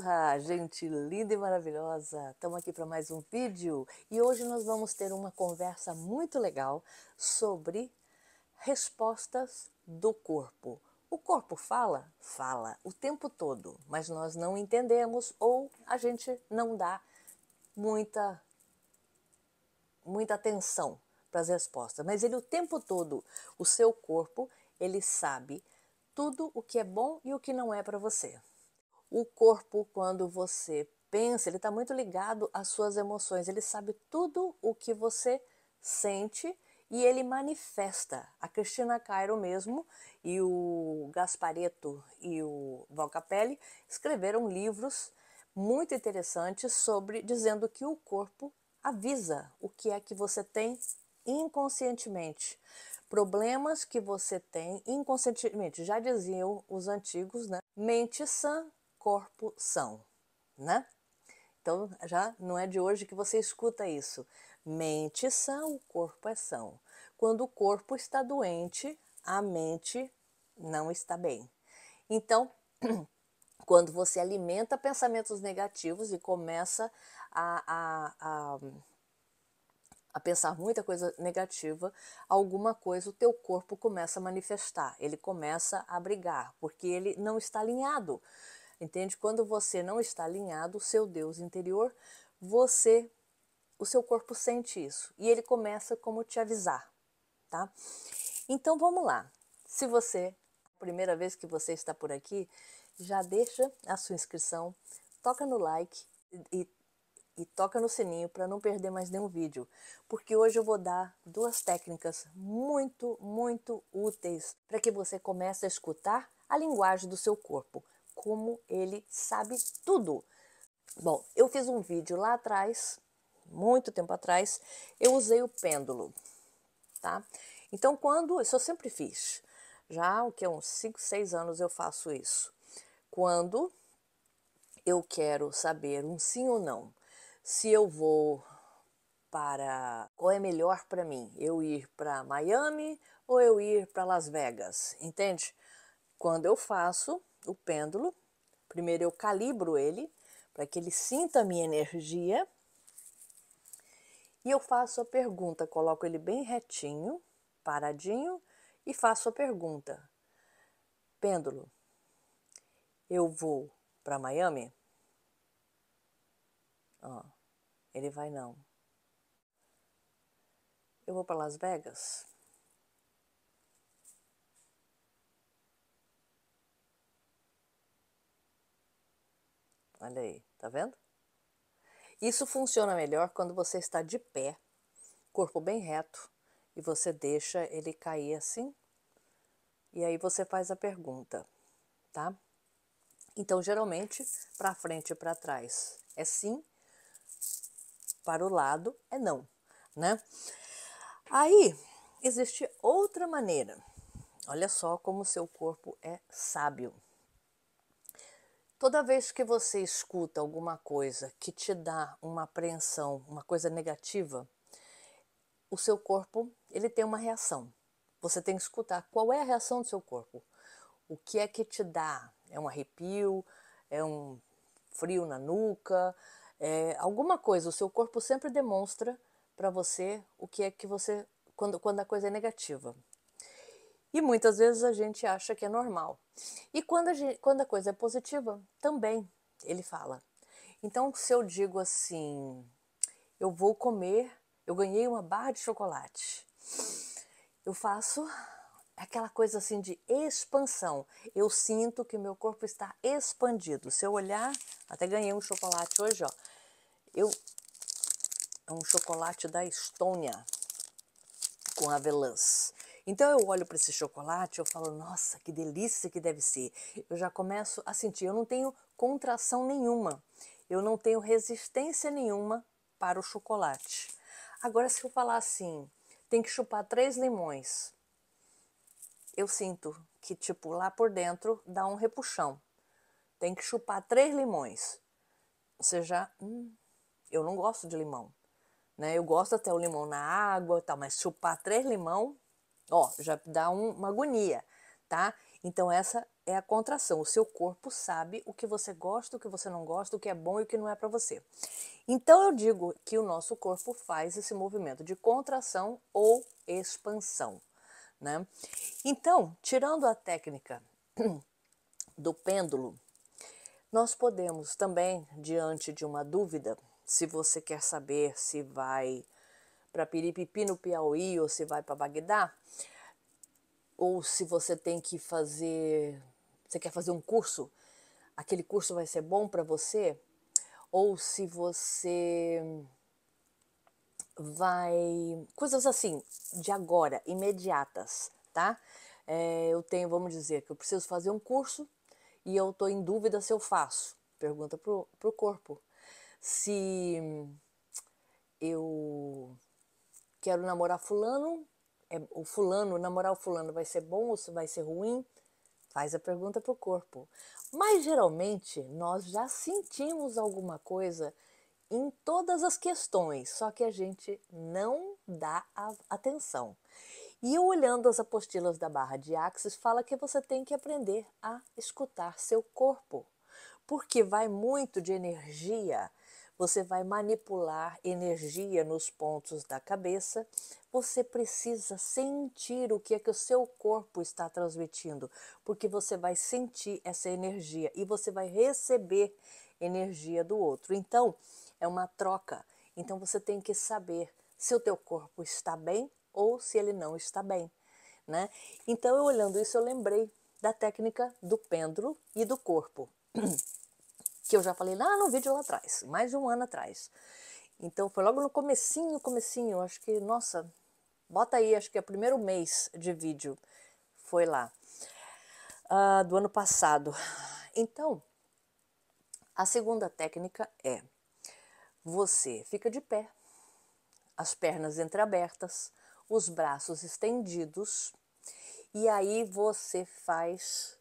Aloha, gente linda e maravilhosa! Estamos aqui para mais um vídeo e hoje nós vamos ter uma conversa muito legal sobre respostas do corpo. O corpo fala? Fala o tempo todo, mas nós não entendemos ou a gente não dá muita, muita atenção para as respostas. Mas ele o tempo todo, o seu corpo, ele sabe tudo o que é bom e o que não é para você. O corpo, quando você pensa, ele está muito ligado às suas emoções, ele sabe tudo o que você sente e ele manifesta. A Cristina Cairo mesmo e o Gaspareto e o Valcapelli escreveram livros muito interessantes sobre dizendo que o corpo avisa o que é que você tem inconscientemente. Problemas que você tem inconscientemente, já diziam os antigos, né? Mente sã corpo são, né? Então já não é de hoje que você escuta isso. Mente são, o corpo é são. Quando o corpo está doente, a mente não está bem. Então, quando você alimenta pensamentos negativos e começa a, a, a, a, pensar muita coisa negativa, alguma coisa o teu corpo começa a manifestar, ele começa a brigar, porque ele não está alinhado. Entende? Quando você não está alinhado, o seu Deus interior, você, o seu corpo sente isso e ele começa como te avisar, tá? Então vamos lá. Se você, primeira vez que você está por aqui, já deixa a sua inscrição, toca no like e, e toca no sininho para não perder mais nenhum vídeo, porque hoje eu vou dar duas técnicas muito, muito úteis para que você comece a escutar a linguagem do seu corpo, como ele sabe tudo. Bom, eu fiz um vídeo lá atrás, muito tempo atrás, eu usei o pêndulo, tá? Então, quando, isso eu sempre fiz, já o que é uns 5, 6 anos eu faço isso. Quando eu quero saber um sim ou não, se eu vou para qual é melhor para mim, eu ir para Miami ou eu ir para Las Vegas, entende? Quando eu faço, o pêndulo. Primeiro eu calibro ele para que ele sinta a minha energia. E eu faço a pergunta, coloco ele bem retinho, paradinho e faço a pergunta. Pêndulo, eu vou para Miami? Ó, ele vai não. Eu vou para Las Vegas? Olha aí, tá vendo? Isso funciona melhor quando você está de pé, corpo bem reto, e você deixa ele cair assim. E aí você faz a pergunta, tá? Então, geralmente, para frente e para trás é sim, para o lado é não, né? Aí existe outra maneira. Olha só como seu corpo é sábio. Toda vez que você escuta alguma coisa que te dá uma apreensão, uma coisa negativa, o seu corpo ele tem uma reação. Você tem que escutar qual é a reação do seu corpo. O que é que te dá? É um arrepio? É um frio na nuca? É alguma coisa. O seu corpo sempre demonstra para você o que é que você quando, quando a coisa é negativa. E muitas vezes a gente acha que é normal. E quando a, gente, quando a coisa é positiva, também ele fala. Então, se eu digo assim, eu vou comer, eu ganhei uma barra de chocolate, eu faço aquela coisa assim de expansão. Eu sinto que meu corpo está expandido. Se eu olhar, até ganhei um chocolate hoje, ó. Eu é um chocolate da Estônia com avelãs. Então eu olho para esse chocolate, eu falo, nossa, que delícia que deve ser. Eu já começo a sentir, eu não tenho contração nenhuma, eu não tenho resistência nenhuma para o chocolate. Agora, se eu falar assim, tem que chupar três limões, eu sinto que, tipo, lá por dentro dá um repuxão. Tem que chupar três limões. Ou seja, Hum, eu não gosto de limão. Né? Eu gosto até o limão na água, tal, mas chupar três limão, Ó, já dá um, uma agonia, tá? Então essa é a contração. O seu corpo sabe o que você gosta, o que você não gosta, o que é bom e o que não é para você. Então eu digo que o nosso corpo faz esse movimento de contração ou expansão, né? Então, tirando a técnica do pêndulo, nós podemos também, diante de uma dúvida, se você quer saber se vai para Piripipi no Piauí ou se vai para Bagdá, ou se você tem que fazer, você quer fazer um curso, aquele curso vai ser bom para você, ou se você vai coisas assim de agora, imediatas, tá? É, eu tenho, vamos dizer, que eu preciso fazer um curso e eu estou em dúvida se eu faço. Pergunta pro, pro corpo. Se eu quero namorar fulano, é, o fulano, namorar o fulano vai ser bom ou vai ser ruim? Faz a pergunta para o corpo. Mas geralmente nós já sentimos alguma coisa em todas as questões, só que a gente não dá atenção. E eu olhando as apostilas da barra de Axis, fala que você tem que aprender a escutar seu corpo, porque vai muito de energia, você vai manipular energia nos pontos da cabeça. Você precisa sentir o que é que o seu corpo está transmitindo, porque você vai sentir essa energia e você vai receber energia do outro. Então, é uma troca. Então você tem que saber se o teu corpo está bem ou se ele não está bem, né? Então, eu olhando isso, eu lembrei da técnica do pêndulo e do corpo. que eu já falei lá no vídeo lá atrás, mais de um ano atrás. Então foi logo no comecinho, comecinho, acho que, nossa, bota aí, acho que é o primeiro mês de vídeo, foi lá, uh, do ano passado. Então, a segunda técnica é, você fica de pé, as pernas entreabertas, os braços estendidos, e aí você faz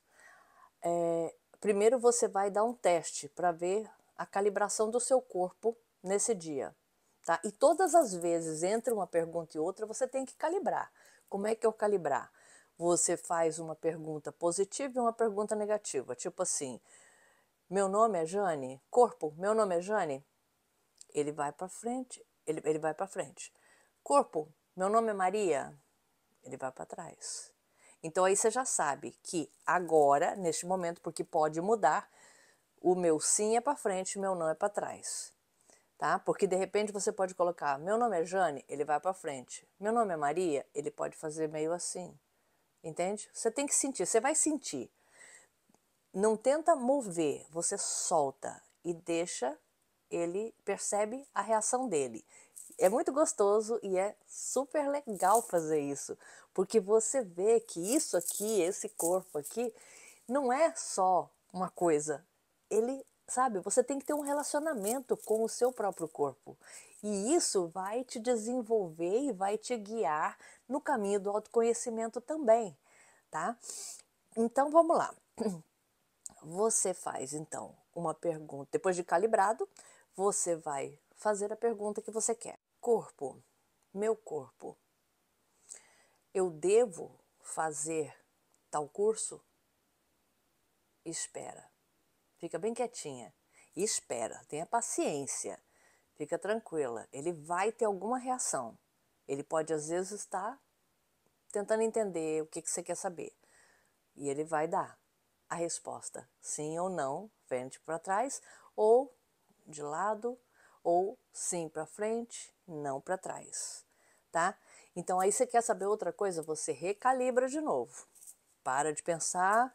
é, primeiro você vai dar um teste para ver a calibração do seu corpo nesse dia. Tá? E todas as vezes entre uma pergunta e outra, você tem que calibrar. Como é que eu calibrar? Você faz uma pergunta positiva e uma pergunta negativa, tipo assim: Meu nome é Jane? Corpo, meu nome é Jane? Ele vai para frente, ele, ele vai para frente. Corpo, meu nome é Maria? Ele vai para trás. Então aí você já sabe que agora, neste momento, porque pode mudar, o meu sim é para frente, o meu não é para trás. Tá? Porque de repente você pode colocar: meu nome é Jane, ele vai para frente. Meu nome é Maria, ele pode fazer meio assim. Entende? Você tem que sentir, você vai sentir. Não tenta mover, você solta e deixa ele percebe a reação dele. É muito gostoso e é super legal fazer isso, porque você vê que isso aqui, esse corpo aqui, não é só uma coisa. Ele, sabe, você tem que ter um relacionamento com o seu próprio corpo. E isso vai te desenvolver e vai te guiar no caminho do autoconhecimento também, tá? Então vamos lá. Você faz então uma pergunta, depois de calibrado, você vai fazer a pergunta que você quer. Corpo, meu corpo, eu devo fazer tal curso? Espera. Fica bem quietinha. Espera, tenha paciência. Fica tranquila, ele vai ter alguma reação. Ele pode às vezes estar tentando entender o que, que você quer saber. E ele vai dar a resposta, sim ou não, frente para trás, ou de lado ou sim para frente, não para trás, tá? Então aí você quer saber outra coisa, você recalibra de novo. Para de pensar,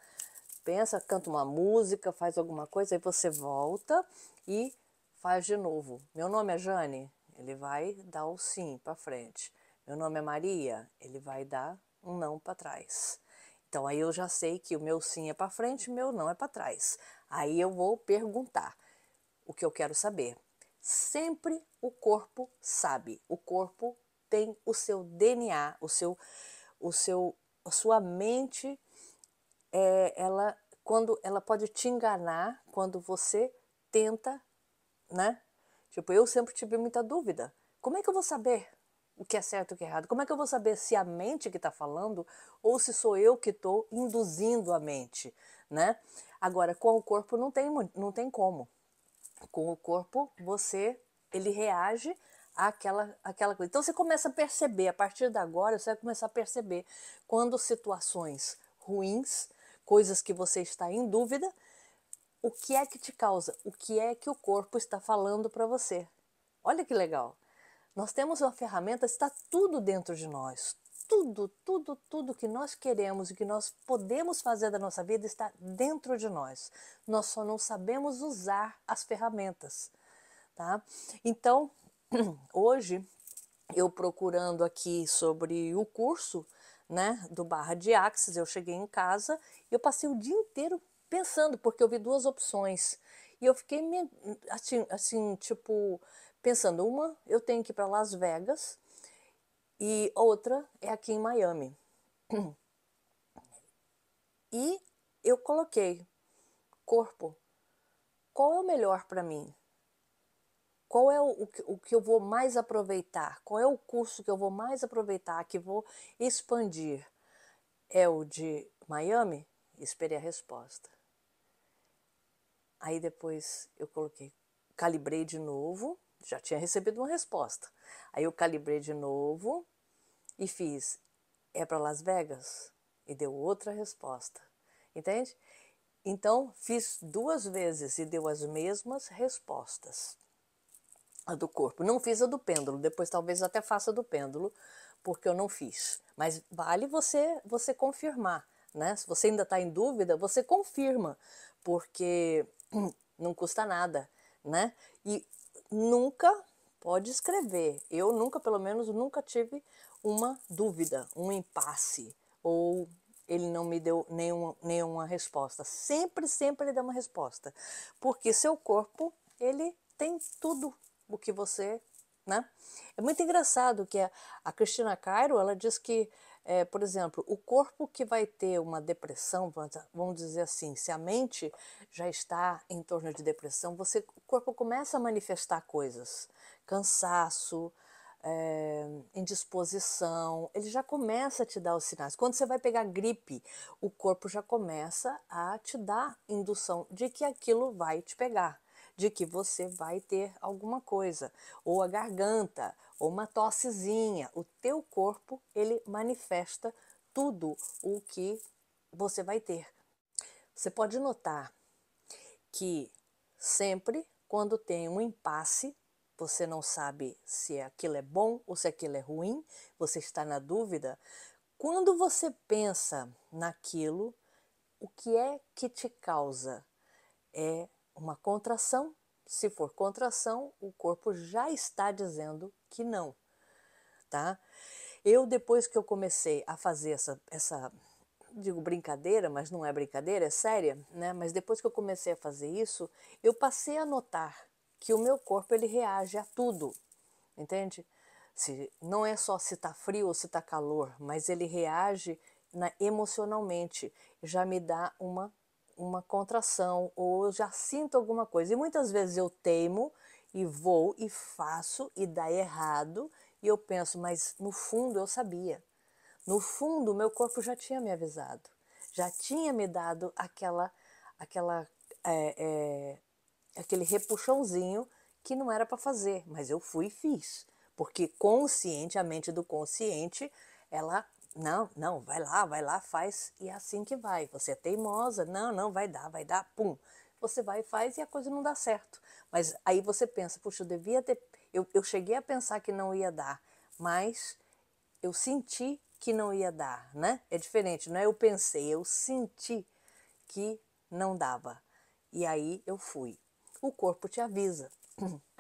pensa, canta uma música, faz alguma coisa, aí você volta e faz de novo. Meu nome é Jane, ele vai dar o sim para frente. Meu nome é Maria, ele vai dar um não para trás. Então aí eu já sei que o meu sim é para frente, meu não é para trás. Aí eu vou perguntar o que eu quero saber. Sempre o corpo sabe, o corpo tem o seu DNA, o seu, o seu, a sua mente, é, ela, quando ela pode te enganar quando você tenta, né? Tipo, eu sempre tive muita dúvida. Como é que eu vou saber o que é certo e o que é errado? Como é que eu vou saber se a mente que está falando ou se sou eu que estou induzindo a mente, né? Agora, com o corpo não tem, não tem como com o corpo, você ele reage àquela, àquela coisa. Então você começa a perceber, a partir de agora você vai começar a perceber quando situações ruins, coisas que você está em dúvida, o que é que te causa, o que é que o corpo está falando para você. Olha que legal. Nós temos uma ferramenta, está tudo dentro de nós, tudo, tudo, tudo que nós queremos e que nós podemos fazer da nossa vida está dentro de nós. Nós só não sabemos usar as ferramentas, tá? Então, hoje eu procurando aqui sobre o curso, né, do Barra de Axis, eu cheguei em casa e eu passei o dia inteiro pensando, porque eu vi duas opções. E eu fiquei assim, assim tipo, pensando, uma, eu tenho que ir para Las Vegas, e outra é aqui em Miami. E eu coloquei corpo. Qual é o melhor para mim? Qual é o, o, o, que eu vou mais aproveitar? Qual é o curso que eu vou mais aproveitar, que vou expandir? É o de Miami? Esperei a resposta. Aí depois eu coloquei, calibrei de novo já tinha recebido uma resposta. Aí eu calibrei de novo e fiz: é para Las Vegas? E deu outra resposta. Entende? Então, fiz duas vezes e deu as mesmas respostas. A do corpo. Não fiz a do pêndulo, depois talvez até faça a do pêndulo, porque eu não fiz. Mas vale você você confirmar, né? Se você ainda está em dúvida, você confirma, porque não custa nada, né? E nunca pode escrever. Eu nunca, pelo menos, nunca tive uma dúvida, um impasse, ou ele não me deu nenhuma, nenhuma resposta. Sempre, sempre ele dá uma resposta. Porque seu corpo, ele tem tudo o que você. Né? É muito engraçado que a, a Cristina Cairo ela diz que é, por exemplo, o corpo que vai ter uma depressão, vamos dizer assim, se a mente já está em torno de depressão, você, o corpo começa a manifestar coisas, cansaço, é, indisposição, ele já começa a te dar os sinais. Quando você vai pegar gripe, o corpo já começa a te dar indução de que aquilo vai te pegar de que você vai ter alguma coisa, ou a garganta, ou uma tossezinha. O teu corpo, ele manifesta tudo o que você vai ter. Você pode notar que sempre quando tem um impasse, você não sabe se aquilo é bom ou se aquilo é ruim, você está na dúvida. Quando você pensa naquilo, o que é que te causa? É uma contração, se for contração, o corpo já está dizendo que não, tá? Eu, depois que eu comecei a fazer essa, essa digo brincadeira, mas não é brincadeira, é séria, né? Mas depois que eu comecei a fazer isso, eu passei a notar que o meu corpo ele reage a tudo, entende? Se, não é só se tá frio ou se tá calor, mas ele reage na, emocionalmente, já me dá uma uma contração ou eu já sinto alguma coisa. E muitas vezes eu teimo e vou e faço e dá errado e eu penso, mas no fundo eu sabia. No fundo, meu corpo já tinha me avisado, já tinha me dado aquela, aquela, é, é, aquele repuxãozinho que não era para fazer, mas eu fui e fiz, porque consciente, a mente do consciente, ela não, não, vai lá, vai lá, faz e é assim que vai. Você é teimosa, não, não, vai dar, vai dar, pum. Você vai e faz e a coisa não dá certo. Mas aí você pensa, puxa, eu devia ter. Eu, eu cheguei a pensar que não ia dar, mas eu senti que não ia dar, né? É diferente, não é eu pensei, eu senti que não dava. E aí eu fui. O corpo te avisa.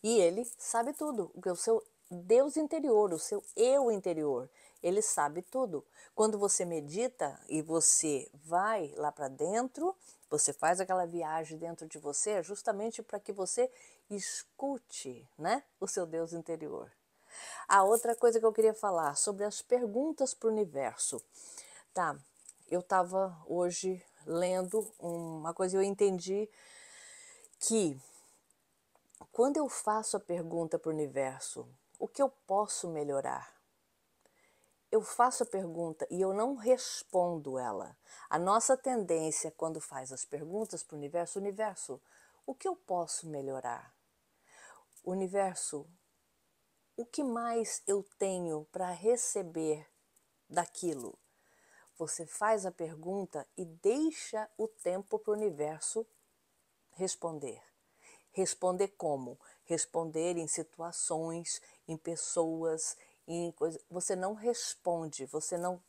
E ele sabe tudo. O seu Deus interior, o seu eu interior. Ele sabe tudo. Quando você medita e você vai lá para dentro, você faz aquela viagem dentro de você, é justamente para que você escute, né, o seu Deus interior. A outra coisa que eu queria falar sobre as perguntas para o universo. Tá, eu estava hoje lendo uma coisa e eu entendi que quando eu faço a pergunta para o universo, o que eu posso melhorar? Eu faço a pergunta e eu não respondo ela. A nossa tendência quando faz as perguntas para o universo, universo, o que eu posso melhorar? Universo, o que mais eu tenho para receber daquilo? Você faz a pergunta e deixa o tempo para o universo responder. Responder como? Responder em situações, em pessoas, em coisas. Você não responde, você não.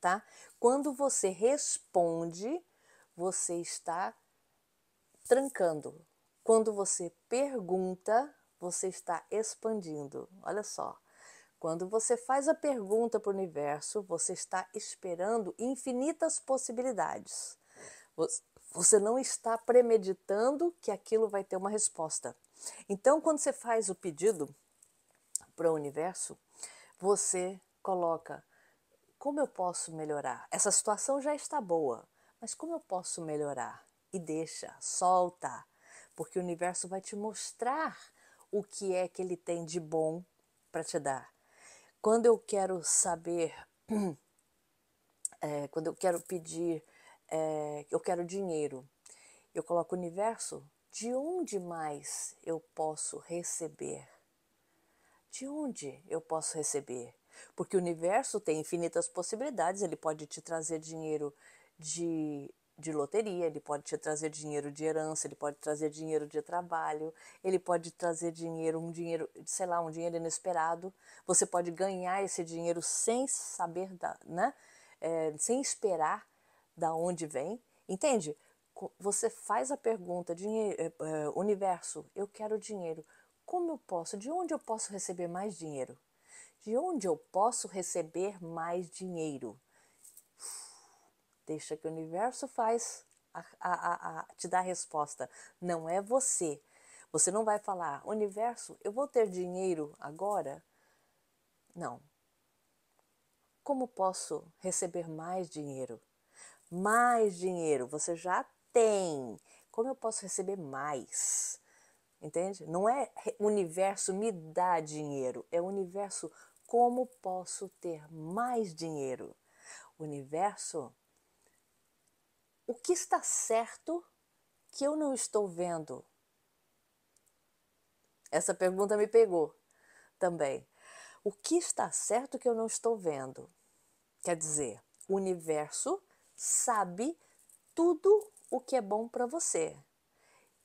Tá? Quando você responde, você está trancando. Quando você pergunta, você está expandindo. Olha só. Quando você faz a pergunta para o universo, você está esperando infinitas possibilidades. Você não está premeditando que aquilo vai ter uma resposta. Então, quando você faz o pedido para o universo, você coloca como eu posso melhorar? Essa situação já está boa, mas como eu posso melhorar? E deixa, solta, porque o universo vai te mostrar o que é que ele tem de bom para te dar. Quando eu quero saber, é, quando eu quero pedir é, eu quero dinheiro. Eu coloco o universo, de onde mais eu posso receber? De onde eu posso receber? Porque o universo tem infinitas possibilidades, ele pode te trazer dinheiro de, de loteria, ele pode te trazer dinheiro de herança, ele pode trazer dinheiro de trabalho, ele pode trazer dinheiro, um dinheiro, sei lá, um dinheiro inesperado. Você pode ganhar esse dinheiro sem saber, da, né? É, sem esperar da onde vem, entende? Você faz a pergunta, dinheiro, eh, eh, universo, eu quero dinheiro. Como eu posso? De onde eu posso receber mais dinheiro? De onde eu posso receber mais dinheiro? Deixa que o universo faz a, a, a, te dar a resposta. Não é você. Você não vai falar, universo, eu vou ter dinheiro agora? Não. Como posso receber mais dinheiro? mais dinheiro, você já tem. Como eu posso receber mais? Entende? Não é universo me dá dinheiro, é universo como posso ter mais dinheiro? Universo, o que está certo que eu não estou vendo? Essa pergunta me pegou também. O que está certo que eu não estou vendo? Quer dizer, o universo sabe tudo o que é bom para você.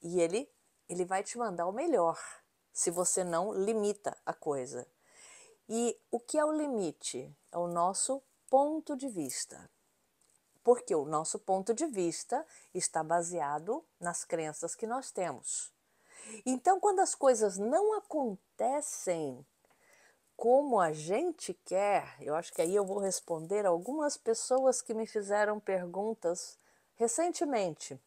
E ele ele vai te mandar o melhor, se você não limita a coisa. E o que é o limite? É o nosso ponto de vista. Porque o nosso ponto de vista está baseado nas crenças que nós temos. Então, quando as coisas não acontecem como a gente quer, eu acho que aí eu vou responder algumas pessoas que me fizeram perguntas recentemente.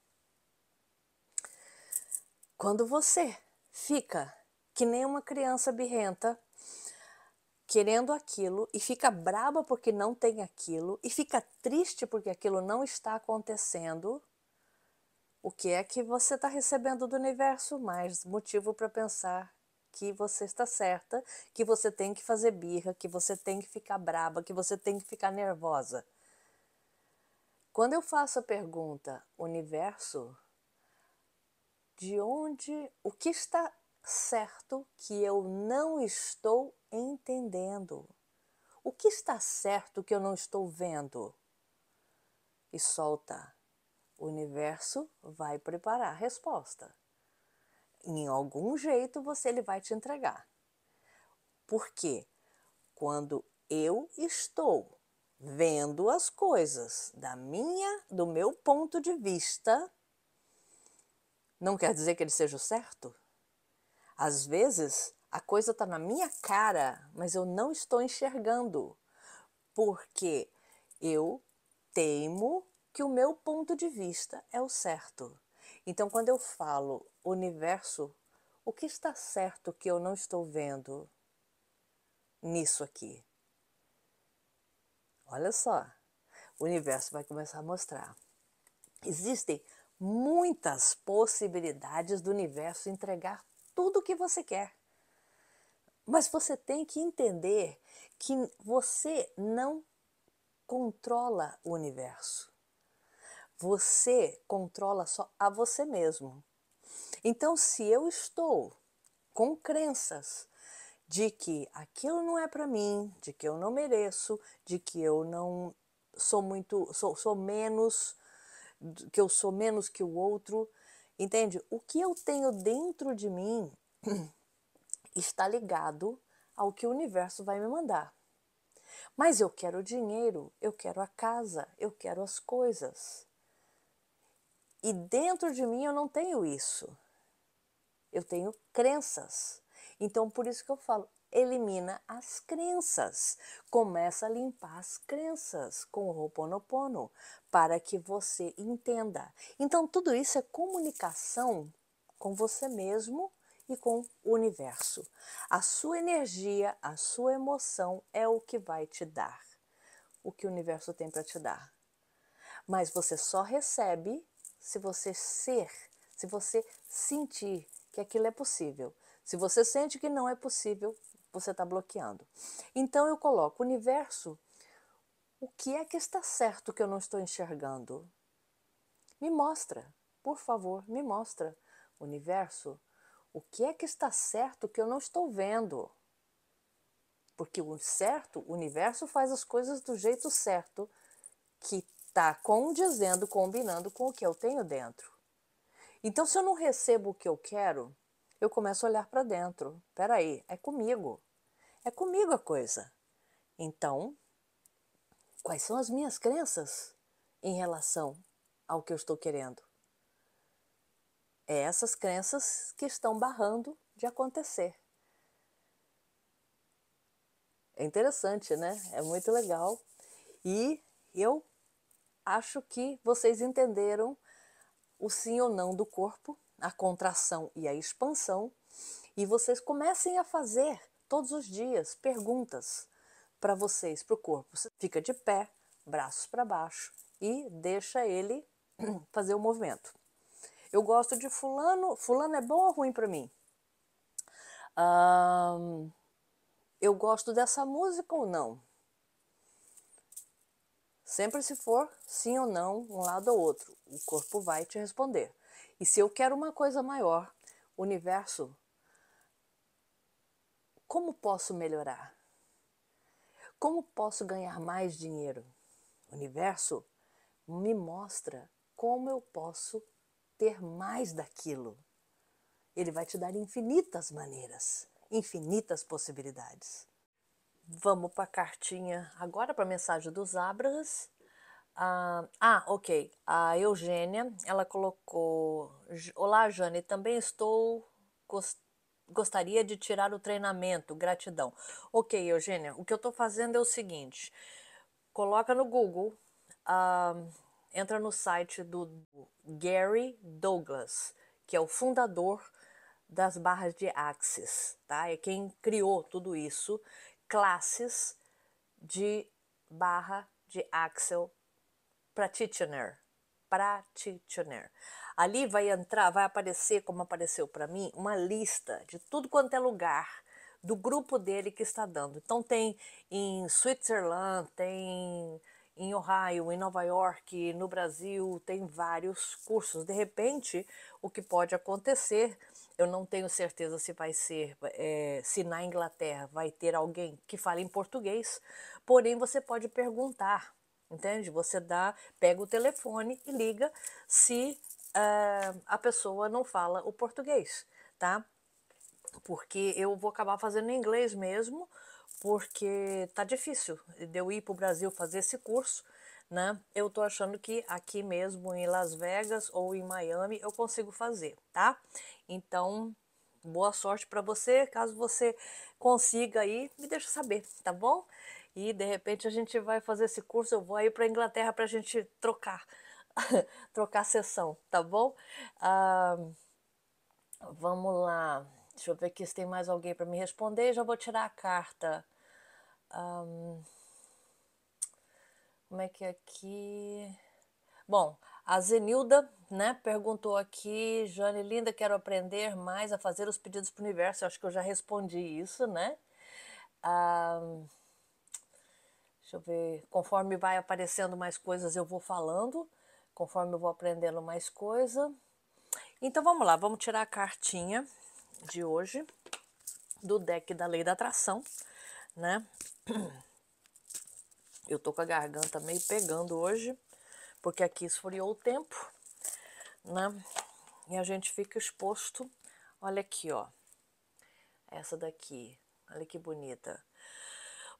Quando você fica que nem uma criança birrenta, querendo aquilo e fica braba porque não tem aquilo e fica triste porque aquilo não está acontecendo, o que é que você está recebendo do universo? Mais motivo para pensar que você está certa, que você tem que fazer birra, que você tem que ficar braba, que você tem que ficar nervosa. Quando eu faço a pergunta, universo, de onde, o que está certo que eu não estou entendendo? O que está certo que eu não estou vendo? E solta. O universo vai preparar a resposta em algum jeito você ele vai te entregar. Porque quando eu estou vendo as coisas da minha, do meu ponto de vista, não quer dizer que ele seja o certo. Às vezes a coisa está na minha cara, mas eu não estou enxergando, porque eu temo que o meu ponto de vista é o certo. Então, quando eu falo universo, o que está certo que eu não estou vendo nisso aqui? Olha só, o universo vai começar a mostrar. Existem muitas possibilidades do universo entregar tudo o que você quer. Mas você tem que entender que você não controla o universo. Você controla só a você mesmo. Então, se eu estou com crenças de que aquilo não é para mim, de que eu não mereço, de que eu não sou muito, sou, sou menos, que eu sou menos que o outro, entende? O que eu tenho dentro de mim está ligado ao que o universo vai me mandar. Mas eu quero dinheiro, eu quero a casa, eu quero as coisas. E dentro de mim eu não tenho isso. Eu tenho crenças. Então por isso que eu falo, elimina as crenças. Começa a limpar as crenças com o Ho'oponopono para que você entenda. Então tudo isso é comunicação com você mesmo e com o universo. A sua energia, a sua emoção é o que vai te dar, o que o universo tem para te dar. Mas você só recebe se você ser, se você sentir que aquilo é possível. Se você sente que não é possível, você está bloqueando. Então eu coloco, universo, o que é que está certo que eu não estou enxergando? Me mostra, por favor, me mostra. Universo, o que é que está certo que eu não estou vendo? Porque o certo, o universo faz as coisas do jeito certo, que está condizendo, combinando com o que eu tenho dentro. Então, se eu não recebo o que eu quero, eu começo a olhar para dentro. Peraí, é comigo. É comigo a coisa. Então, quais são as minhas crenças em relação ao que eu estou querendo? É essas crenças que estão barrando de acontecer. É interessante, né? É muito legal. E eu acho que vocês entenderam o sim ou não do corpo, a contração e a expansão, e vocês comecem a fazer todos os dias perguntas para vocês, para o corpo. Você fica de pé, braços para baixo e deixa ele fazer o movimento. Eu gosto de fulano, fulano é bom ou ruim para mim? eu gosto dessa música ou não? Sempre se for sim ou não, um lado ou outro, o corpo vai te responder. E se eu quero uma coisa maior, universo, como posso melhorar? Como posso ganhar mais dinheiro? universo me mostra como eu posso ter mais daquilo. Ele vai te dar infinitas maneiras, infinitas possibilidades. Vamos para a cartinha agora para a mensagem dos Abras. Ah, ah, ok. A Eugênia, ela colocou: Olá, Jane, também estou. Gost... Gostaria de tirar o treinamento, gratidão. Ok, Eugênia, o que eu estou fazendo é o seguinte: coloca no Google, ah, entra no site do Gary Douglas, que é o fundador das barras de Axis, tá? É quem criou tudo isso classes de barra de Axel Pratitioner Pratitioner Ali vai entrar, vai aparecer, como apareceu para mim, uma lista de tudo quanto é lugar do grupo dele que está dando. Então tem em Switzerland, tem em Ohio, em Nova York, no Brasil, tem vários cursos. De repente, o que pode acontecer eu não tenho certeza se vai ser, é, se na Inglaterra vai ter alguém que fale em português, porém você pode perguntar, entende? Você dá, pega o telefone e liga se uh, a pessoa não fala o português, tá? Porque eu vou acabar fazendo em inglês mesmo, porque tá difícil de eu ir para o Brasil fazer esse curso né? Eu tô achando que aqui mesmo em Las Vegas ou em Miami eu consigo fazer, tá? Então, boa sorte para você, caso você consiga aí, me deixa saber, tá bom? E de repente a gente vai fazer esse curso, eu vou aí para Inglaterra para a gente trocar, trocar sessão, tá bom? Ah, vamos lá, deixa eu ver aqui se tem mais alguém para me responder, já vou tirar a carta. Um, ah, como é que é aqui? Bom, a Zenilda né, perguntou aqui, Jane Linda, quero aprender mais a fazer os pedidos para o universo. Eu acho que eu já respondi isso, né? Ah, deixa eu ver. Conforme vai aparecendo mais coisas, eu vou falando. Conforme eu vou aprendendo mais coisa. Então vamos lá, vamos tirar a cartinha de hoje do deck da lei da atração, né? Eu tô com a garganta meio pegando hoje, porque aqui esfriou o tempo, né? E a gente fica exposto. Olha aqui, ó. Essa daqui. Olha que bonita.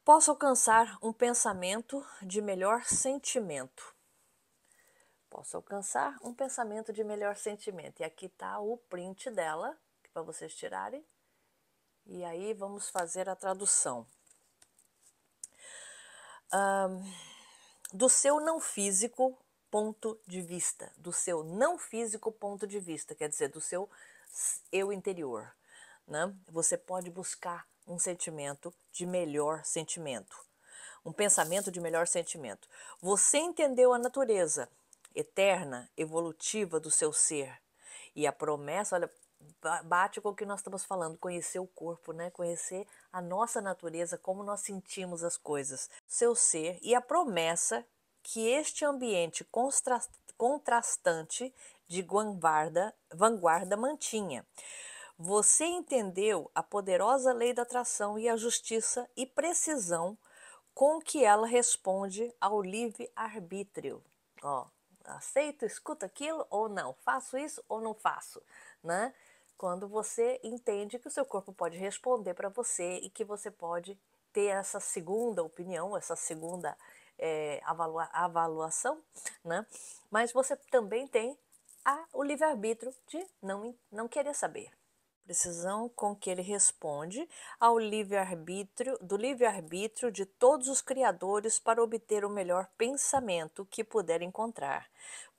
Posso alcançar um pensamento de melhor sentimento. Posso alcançar um pensamento de melhor sentimento. E aqui tá o print dela, para vocês tirarem. E aí vamos fazer a tradução do seu não físico ponto de vista, do seu não físico ponto de vista, quer dizer, do seu eu interior. Né? Você pode buscar um sentimento de melhor sentimento, um pensamento de melhor sentimento. Você entendeu a natureza eterna, evolutiva do seu ser e a promessa, olha, bate com o que nós estamos falando, conhecer o corpo, né? Conhecer a nossa natureza, como nós sentimos as coisas, seu ser e a promessa que este ambiente contrastante de vanguarda, vanguarda mantinha. Você entendeu a poderosa lei da atração e a justiça e precisão com que ela responde ao livre arbítrio. Ó, aceito, escuto aquilo ou não, faço isso ou não faço, né? Quando você entende que o seu corpo pode responder para você e que você pode ter essa segunda opinião, essa segunda é, avalua avaliação, né? Mas você também tem a, o livre-arbítrio de não, não querer saber, precisão com que ele responde ao livre-arbítrio do livre-arbítrio de todos os criadores para obter o melhor pensamento que puder encontrar.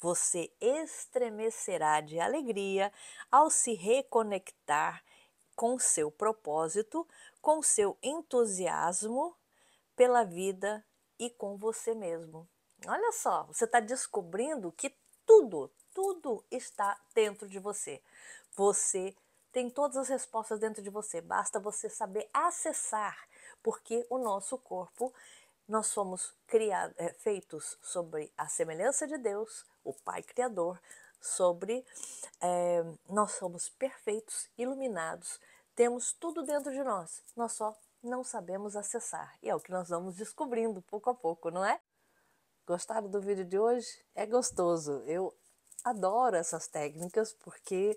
Você estremecerá de alegria ao se reconectar com seu propósito, com seu entusiasmo pela vida e com você mesmo. Olha só, você está descobrindo que tudo, tudo está dentro de você. Você tem todas as respostas dentro de você, basta você saber acessar, porque o nosso corpo, nós somos criado, é, feitos sobre a semelhança de Deus, o Pai Criador, sobre é, nós somos perfeitos, iluminados, temos tudo dentro de nós, nós só não sabemos acessar. E é o que nós vamos descobrindo pouco a pouco, não é? Gostaram do vídeo de hoje? É gostoso. Eu adoro essas técnicas porque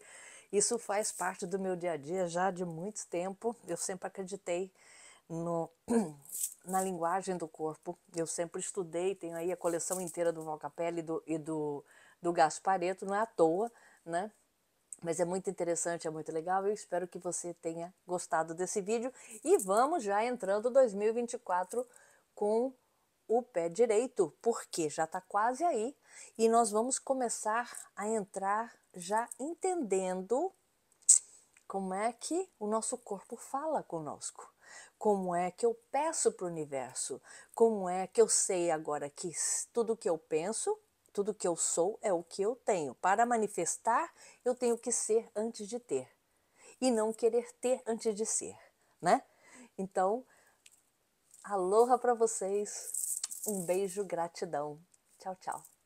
isso faz parte do meu dia a dia já de muito tempo. Eu sempre acreditei no, na linguagem do corpo. Eu sempre estudei, tenho aí a coleção inteira do Valcapelli e do, e do, do Gaspareto, não é à toa, né? Mas é muito interessante, é muito legal. Eu espero que você tenha gostado desse vídeo. E vamos já entrando 2024 com o pé direito, porque já está quase aí e nós vamos começar a entrar já entendendo como é que o nosso corpo fala conosco. Como é que eu peço para o universo? Como é que eu sei agora que tudo que eu penso, tudo que eu sou é o que eu tenho? Para manifestar, eu tenho que ser antes de ter e não querer ter antes de ser, né? Então, aloha para vocês. Um beijo, gratidão. Tchau, tchau.